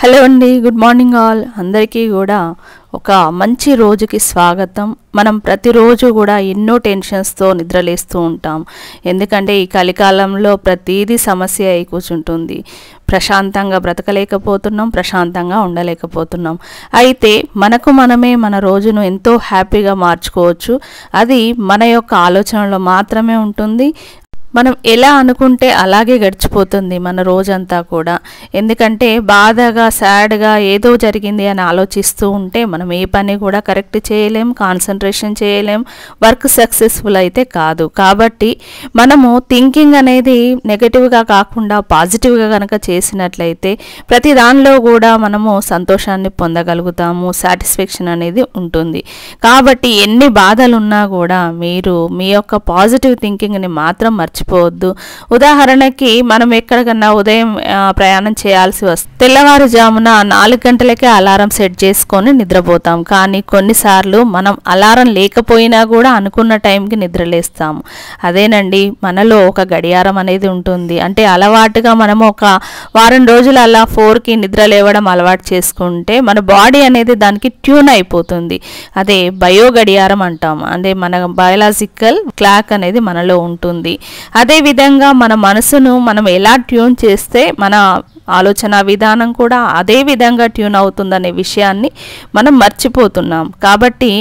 hello అండి good morning all అందరికీ కూడా ఒక మంచి రోజుకి స్వాగతం మనం ప్రతిరోజు కూడా ఎన్నో టెన్షన్స్తో నిద్రలేస్తూ ఉంటాం ఎందుకంటే ఈ కలికాలంలో ప్రతీది సమస్య అయి కూర్చుంటుంది ప్రశాంతంగా బ్రతకలేకపోతున్నాం ప్రశాంతంగా ఉండలేకపోతున్నాం అయితే మనకు మనమే మన రోజును ఎంతో హ్యాపీగా మార్చుకోవచ్చు అది మన యొక్క ఆలోచనలో మాత్రమే ఉంటుంది మనం ఎలా అనుకుంటే అలాగే గడిచిపోతుంది మన రోజంతా కూడా ఎందుకంటే బాధగా సాడ్గా ఏదో జరిగింది అని ఆలోచిస్తూ ఉంటే మనం ఏ పని కూడా కరెక్ట్ చేయలేం కాన్సన్ట్రేషన్ చేయలేం వర్క్ సక్సెస్ఫుల్ అయితే కాదు కాబట్టి మనము థింకింగ్ అనేది నెగటివ్గా కాకుండా పాజిటివ్గా కనుక చేసినట్లయితే ప్రతి దానిలో కూడా మనము సంతోషాన్ని పొందగలుగుతాము సాటిస్ఫాక్షన్ అనేది ఉంటుంది కాబట్టి ఎన్ని బాధలున్నా కూడా మీరు మీ యొక్క పాజిటివ్ థింకింగ్ని మాత్రం మర్చి మర్చిపోవద్దు ఉదాహరణకి మనం ఎక్కడికన్నా ఉదయం ప్రయాణం చేయాల్సి వస్తుంది తెల్లవారుజామున నాలుగు గంటలకే అలారం సెట్ చేసుకొని నిద్రపోతాం కానీ కొన్నిసార్లు మనం అలారం లేకపోయినా కూడా అనుకున్న టైంకి నిద్రలేస్తాము అదేనండి మనలో ఒక గడియారం అనేది ఉంటుంది అంటే అలవాటుగా మనం ఒక వారం రోజులు అలా ఫోర్కి నిద్ర లేవడం అలవాటు చేసుకుంటే మన బాడీ అనేది దానికి ట్యూన్ అయిపోతుంది అదే బయో గడియారం అంటాం అంటే మన బయలాజికల్ క్లాక్ అనేది మనలో ఉంటుంది అదేవిధంగా మన మనసును మనం ఎలా ట్యూన్ చేస్తే మన ఆలోచన విధానం కూడా అదే విధంగా ట్యూన్ అవుతుందనే విషయాన్ని మనం మర్చిపోతున్నాం కాబట్టి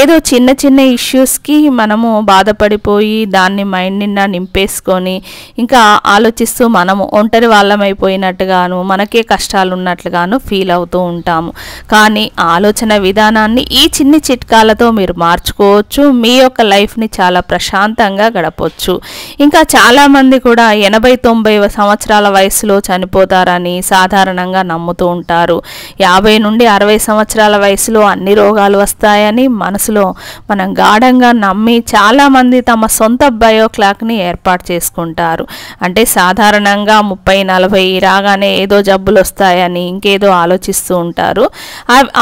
ఏదో చిన్న చిన్న ఇష్యూస్కి మనము బాధపడిపోయి దాన్ని మైండ్ నిండా నింపేసుకొని ఇంకా ఆలోచిస్తూ మనము ఒంటరి వాళ్ళమైపోయినట్టుగాను మనకే కష్టాలు ఉన్నట్లుగాను ఫీల్ అవుతూ ఉంటాము కానీ ఆలోచన విధానాన్ని ఈ చిన్ని చిట్కాలతో మీరు మార్చుకోవచ్చు మీ యొక్క లైఫ్ని చాలా ప్రశాంతంగా గడపవచ్చు ఇంకా చాలామంది కూడా ఎనభై తొంభై సంవత్సరాల వయసులో చనిపోతారు అని సాధారణంగా నమ్ముతూ ఉంటారు యాభై నుండి అరవై సంవత్సరాల వయసులో అన్ని రోగాలు వస్తాయని మనసులో మనం గాఢంగా నమ్మి చాలామంది తమ సొంత బయోక్లాక్ని ఏర్పాటు చేసుకుంటారు అంటే సాధారణంగా ముప్పై నలభై రాగానే ఏదో జబ్బులు వస్తాయని ఇంకేదో ఆలోచిస్తూ ఉంటారు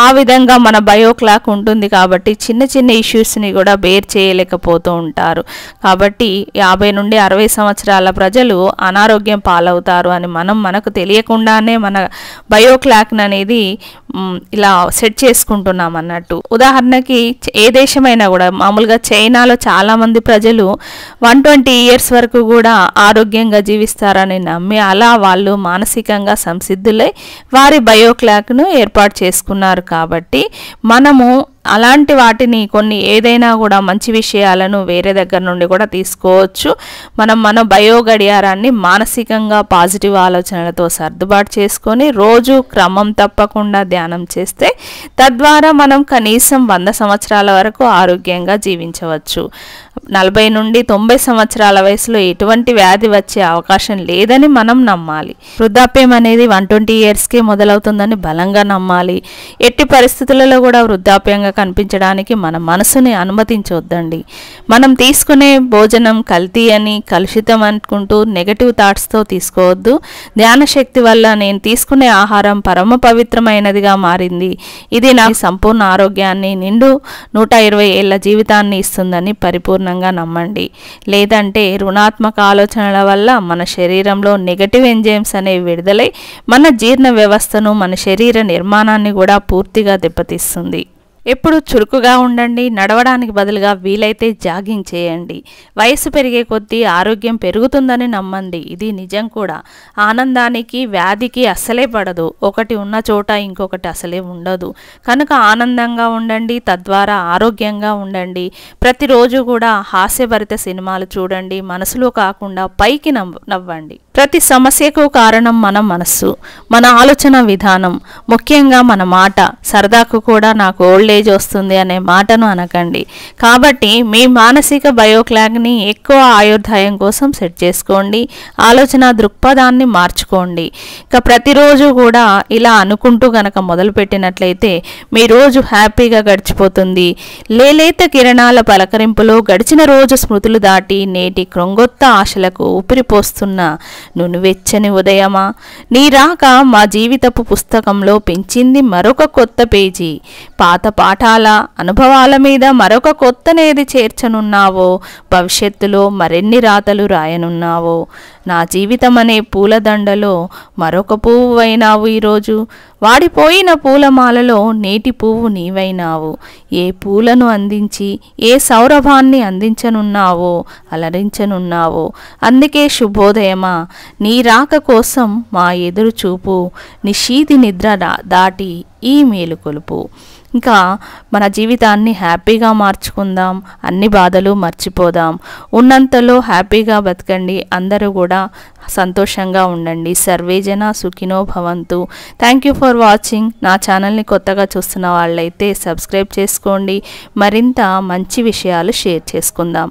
ఆ విధంగా మన బయోక్లాక్ ఉంటుంది కాబట్టి చిన్న చిన్న ఇష్యూస్ని కూడా బేర్ చేయలేకపోతూ ఉంటారు కాబట్టి యాభై నుండి అరవై సంవత్సరాల ప్రజలు అనారోగ్యం పాలవుతారు అని మనం మనకు తెలియ తెలియకుండానే మన బయోక్లాక్ని అనేది ఇలా సెట్ చేసుకుంటున్నాం అన్నట్టు ఉదాహరణకి ఏ దేశమైనా కూడా మామూలుగా చైనాలో చాలామంది ప్రజలు వన్ ట్వంటీ ఇయర్స్ వరకు కూడా ఆరోగ్యంగా జీవిస్తారని నమ్మి అలా వాళ్ళు మానసికంగా సంసిద్ధులై వారి బయోక్లాక్ను ఏర్పాటు చేసుకున్నారు కాబట్టి మనము అలాంటి వాటిని కొన్ని ఏదైనా కూడా మంచి విషయాలను వేరే దగ్గర నుండి కూడా తీసుకోవచ్చు మనం మన బయో గడియారాన్ని మానసికంగా పాజిటివ్ ఆలోచనలతో సర్దుబాటు చేసుకొని రోజు క్రమం తప్పకుండా ధ్యానం చేస్తే తద్వారా మనం కనీసం వంద సంవత్సరాల వరకు ఆరోగ్యంగా జీవించవచ్చు నలభై నుండి తొంభై సంవత్సరాల వయసులో ఎటువంటి వ్యాధి వచ్చే అవకాశం లేదని మనం నమ్మాలి వృద్ధాప్యం అనేది వన్ ట్వంటీ ఇయర్స్కే మొదలవుతుందని బలంగా నమ్మాలి ఎట్టి పరిస్థితులలో కూడా వృద్ధాప్యంగా ఆహారంగా కనిపించడానికి మన మనసుని అనుమతించవద్దండి మనం తీసుకునే భోజనం కల్తీ అని కలుషితం అనుకుంటూ నెగటివ్ థాట్స్తో తీసుకోవద్దు ధ్యాన శక్తి వల్ల నేను తీసుకునే ఆహారం పరమ పవిత్రమైనదిగా మారింది ఇది నా సంపూర్ణ ఆరోగ్యాన్ని నిండు నూట ఇరవై ఏళ్ళ జీవితాన్ని ఇస్తుందని పరిపూర్ణంగా నమ్మండి లేదంటే రుణాత్మక ఆలోచనల వల్ల మన శరీరంలో నెగటివ్ ఎంజైమ్స్ అనేవి విడుదలై మన జీర్ణ వ్యవస్థను మన శరీర నిర్మాణాన్ని కూడా పూర్తిగా దెబ్బతీస్తుంది ఎప్పుడు చురుకుగా ఉండండి నడవడానికి బదులుగా వీలైతే జాగింగ్ చేయండి వయసు పెరిగే కొద్దీ ఆరోగ్యం పెరుగుతుందని నమ్మండి ఇది నిజం కూడా ఆనందానికి వ్యాధికి అస్సలే పడదు ఒకటి ఉన్న చోట ఇంకొకటి అసలే ఉండదు కనుక ఆనందంగా ఉండండి తద్వారా ఆరోగ్యంగా ఉండండి ప్రతిరోజు కూడా హాస్యభరిత సినిమాలు చూడండి మనసులో కాకుండా పైకి నవ్వండి ప్రతి సమస్యకు కారణం మన మనస్సు మన ఆలోచన విధానం ముఖ్యంగా మన మాట సరదాకు కూడా నాకు ఓల్డ్ ఏజ్ వస్తుంది అనే మాటను అనకండి కాబట్టి మీ మానసిక బయోక్లాగ్ని ఎక్కువ ఆయుర్దాయం కోసం సెట్ చేసుకోండి ఆలోచన దృక్పథాన్ని మార్చుకోండి ఇక ప్రతిరోజు కూడా ఇలా అనుకుంటూ గనక మొదలుపెట్టినట్లయితే మీ రోజు హ్యాపీగా గడిచిపోతుంది లేలేత కిరణాల పలకరింపులో గడిచిన రోజు స్మృతులు దాటి నేటి క్రొంగొత్త ఆశలకు ఊపిరిపోస్తున్న నువ్వు వెచ్చని ఉదయమా నీ రాక మా జీవితపు పుస్తకంలో పెంచింది మరొక కొత్త పేజీ పాత పాఠాల అనుభవాల మీద మరొక కొత్తనేది చేర్చనున్నావో భవిష్యత్తులో మరెన్ని రాతలు రాయనున్నావో నా జీవితం అనే పూలదండలో మరొక పువ్వు అయినావు ఈరోజు వాడిపోయిన పూలమాలలో నేటి పువ్వు నీవైనావు ఏ పూలను అందించి ఏ సౌరభాన్ని అందించనున్నావో అలరించనున్నావో అందుకే శుభోదయమా నీ రాక కోసం మా ఎదురుచూపు నిశీతి నిద్ర దాటి ఈ కొలుపు ఇంకా మన జీవితాన్ని హ్యాపీగా మార్చుకుందాం అన్ని బాధలు మర్చిపోదాం ఉన్నంతలో హ్యాపీగా బతకండి అందరూ కూడా సంతోషంగా ఉండండి జన సుఖినో భవంతు థ్యాంక్ యూ ఫర్ వాచింగ్ నా ఛానల్ని కొత్తగా చూస్తున్న వాళ్ళైతే సబ్స్క్రైబ్ చేసుకోండి మరింత మంచి విషయాలు షేర్ చేసుకుందాం